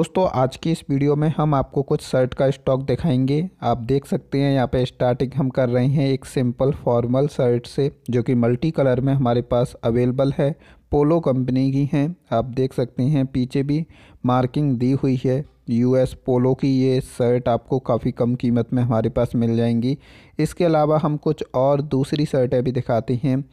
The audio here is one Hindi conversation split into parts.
दोस्तों आज की इस वीडियो में हम आपको कुछ शर्ट का स्टॉक दिखाएंगे आप देख सकते हैं यहाँ पे स्टार्टिंग हम कर रहे हैं एक सिंपल फॉर्मल शर्ट से जो कि मल्टी कलर में हमारे पास अवेलेबल है पोलो कंपनी की हैं आप देख सकते हैं पीछे भी मार्किंग दी हुई है यूएस पोलो की ये शर्ट आपको काफ़ी कम कीमत में हमारे पास मिल जाएंगी इसके अलावा हम कुछ और दूसरी शर्टें भी दिखाते हैं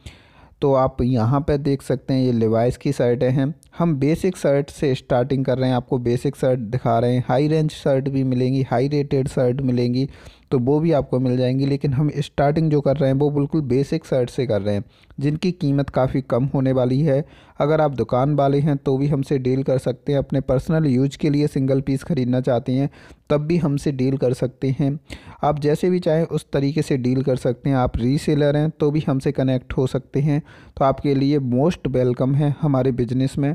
तो आप यहाँ पर देख सकते हैं ये लिवाइस की शर्टें हैं हम बेसिक शर्ट से स्टार्टिंग कर रहे हैं आपको बेसिक शर्ट दिखा रहे हैं हाई रेंज शर्ट भी मिलेंगी हाई रेटेड शर्ट मिलेंगी तो वो भी आपको मिल जाएंगी लेकिन हम स्टार्टिंग जो कर रहे हैं वो बिल्कुल बेसिक शर्ट से कर रहे हैं जिनकी कीमत काफ़ी कम होने वाली है अगर आप दुकान वाले हैं तो भी हमसे डील कर सकते हैं अपने पर्सनल यूज के लिए सिंगल पीस ख़रीदना चाहते हैं तब भी हमसे डील कर सकते हैं आप जैसे भी चाहें उस तरीके से डील कर सकते हैं आप रीसेलर हैं तो भी हमसे कनेक्ट हो सकते हैं तो आपके लिए मोस्ट वेलकम है हमारे बिजनेस में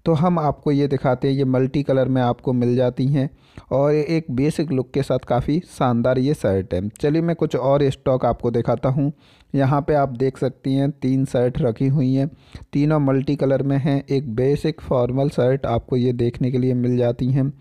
तो हम आपको ये दिखाते हैं ये मल्टी कलर में आपको मिल जाती हैं और एक बेसिक लुक के साथ काफ़ी शानदार ये शर्ट है चलिए मैं कुछ और स्टॉक आपको दिखाता हूँ यहाँ पे आप देख सकती हैं तीन शर्ट रखी हुई हैं तीनों मल्टी कलर में हैं एक बेसिक फॉर्मल शर्ट आपको ये देखने के लिए मिल जाती हैं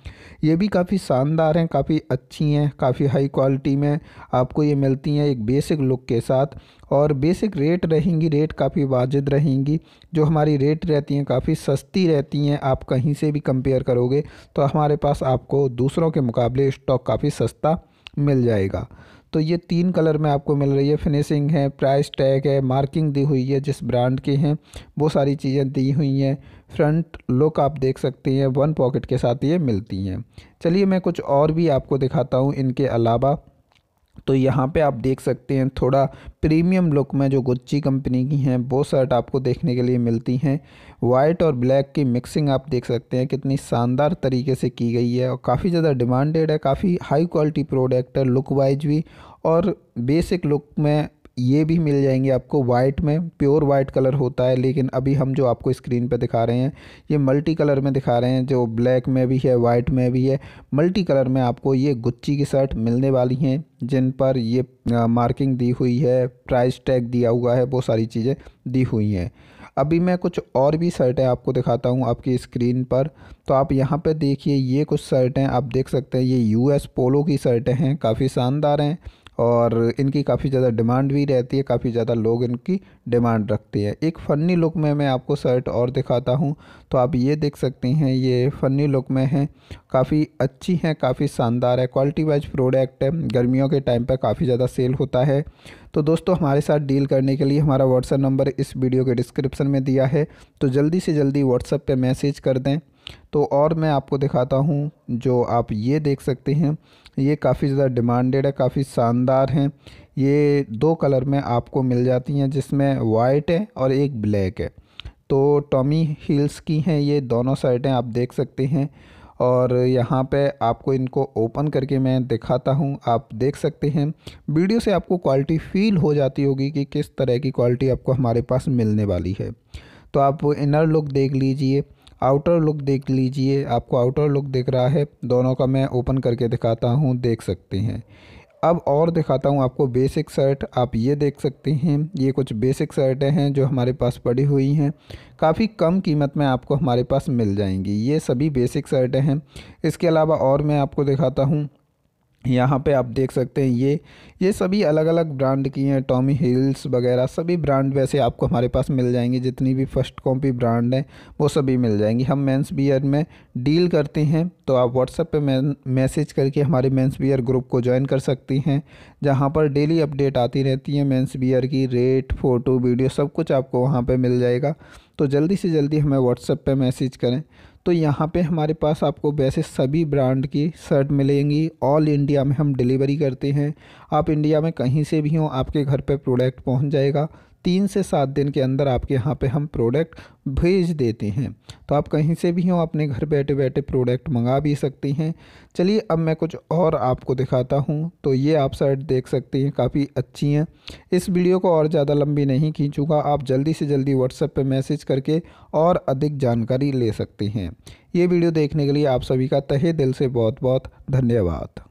ये भी काफ़ी शानदार हैं काफ़ी अच्छी हैं काफ़ी हाई क्वालिटी में आपको ये मिलती हैं एक बेसिक लुक के साथ और बेसिक रेट रहेंगी रेट काफ़ी वाजिद रहेंगी जो हमारी रेट रहती हैं काफ़ी सस्ती रहती रहती हैं आप कहीं से भी कंपेयर करोगे तो हमारे पास आपको दूसरों के मुकाबले स्टॉक काफ़ी सस्ता मिल जाएगा तो ये तीन कलर में आपको मिल रही है फिनिशिंग है प्राइस टैग है मार्किंग दी हुई है जिस ब्रांड की हैं वो सारी चीज़ें दी हुई हैं फ्रंट लुक आप देख सकते हैं वन पॉकेट के साथ ये मिलती हैं चलिए मैं कुछ और भी आपको दिखाता हूँ इनके अलावा तो यहाँ पे आप देख सकते हैं थोड़ा प्रीमियम लुक में जो गुच्ची कंपनी की हैं वो शर्ट आपको देखने के लिए मिलती हैं वाइट और ब्लैक की मिक्सिंग आप देख सकते हैं कितनी शानदार तरीके से की गई है और काफ़ी ज़्यादा डिमांडेड है काफ़ी हाई क्वालिटी प्रोडक्ट है लुक वाइज भी और बेसिक लुक में ये भी मिल जाएंगे आपको वाइट में प्योर वाइट कलर होता है लेकिन अभी हम जो आपको स्क्रीन पे दिखा रहे हैं ये मल्टी कलर में दिखा रहे हैं जो ब्लैक में भी है वाइट में भी है मल्टी कलर में आपको ये गुच्ची की शर्ट मिलने वाली हैं जिन पर ये मार्किंग दी हुई है प्राइस टैग दिया हुआ है वो सारी चीज़ें दी हुई हैं अभी मैं कुछ और भी शर्टें आपको दिखाता हूँ आपकी स्क्रीन पर तो आप यहाँ पे देखिए ये कुछ शर्टें आप देख सकते हैं ये यूएस पोलो की शर्टें हैं काफ़ी शानदार हैं और इनकी काफ़ी ज़्यादा डिमांड भी रहती है काफ़ी ज़्यादा लोग इनकी डिमांड रखते हैं एक फ़नी लुक में मैं आपको शर्ट और दिखाता हूँ तो आप ये देख सकते हैं ये फ़नी लुक में है काफ़ी अच्छी है काफ़ी शानदार है क्वालिटी वाइज प्रोडक्ट है गर्मियों के टाइम पर काफ़ी ज़्यादा सेल होता है तो दोस्तों हमारे साथ डील करने के लिए हमारा व्हाट्सअप नंबर इस वीडियो के डिस्क्रिप्शन में दिया है तो जल्दी से जल्दी व्हाट्सअप पर मैसेज कर दें तो और मैं आपको दिखाता हूँ जो आप ये देख सकते हैं ये काफ़ी ज़्यादा डिमांडेड है काफ़ी शानदार हैं ये दो कलर में आपको मिल जाती हैं जिसमें वाइट है और एक ब्लैक है तो टॉमी हील्स की हैं ये दोनों साइडें आप देख सकते हैं और यहाँ पे आपको इनको ओपन करके मैं दिखाता हूँ आप देख सकते हैं वीडियो से आपको क्वालिटी फील हो जाती होगी कि किस तरह की क्वालिटी आपको हमारे पास मिलने वाली है तो आप इनर लुक देख लीजिए आउटर लुक देख लीजिए आपको आउटर लुक दिख रहा है दोनों का मैं ओपन करके दिखाता हूँ देख सकते हैं अब और दिखाता हूँ आपको बेसिक शर्ट आप ये देख सकते हैं ये कुछ बेसिक शर्टें हैं जो हमारे पास पड़ी हुई हैं काफ़ी कम कीमत में आपको हमारे पास मिल जाएंगी ये सभी बेसिक शर्टें हैं इसके अलावा और मैं आपको दिखाता हूँ यहाँ पे आप देख सकते हैं ये ये सभी अलग अलग ब्रांड की हैं टॉमी हिल्स वगैरह सभी ब्रांड वैसे आपको हमारे पास मिल जाएंगे जितनी भी फर्स्ट कॉपी ब्रांड हैं वो सभी मिल जाएंगी हम मेंस बियर में डील करते हैं तो आप व्हाट्सएप पे मैसेज करके हमारे मेंस बियर ग्रुप को ज्वाइन कर सकती हैं जहाँ पर डेली अपडेट आती रहती है मैंस बियर की रेट फ़ोटो वीडियो सब कुछ आपको वहाँ पर मिल जाएगा तो जल्दी से जल्दी हमें व्हाट्सएप पर मैसेज करें तो यहाँ पे हमारे पास आपको वैसे सभी ब्रांड की शर्ट मिलेंगी ऑल इंडिया में हम डिलीवरी करते हैं आप इंडिया में कहीं से भी हो आपके घर पे प्रोडक्ट पहुँच जाएगा तीन से सात दिन के अंदर आपके यहाँ पे हम प्रोडक्ट भेज देते हैं तो आप कहीं से भी हो अपने घर बैठे बैठे प्रोडक्ट मंगा भी सकते हैं चलिए अब मैं कुछ और आपको दिखाता हूँ तो ये आप शर्ट देख सकते हैं काफ़ी अच्छी हैं इस वीडियो को और ज़्यादा लंबी नहीं खींचूँगा आप जल्दी से जल्दी व्हाट्सएप पर मैसेज करके और अधिक जानकारी ले सकते हैं हैं ये वीडियो देखने के लिए आप सभी का तहे दिल से बहुत बहुत धन्यवाद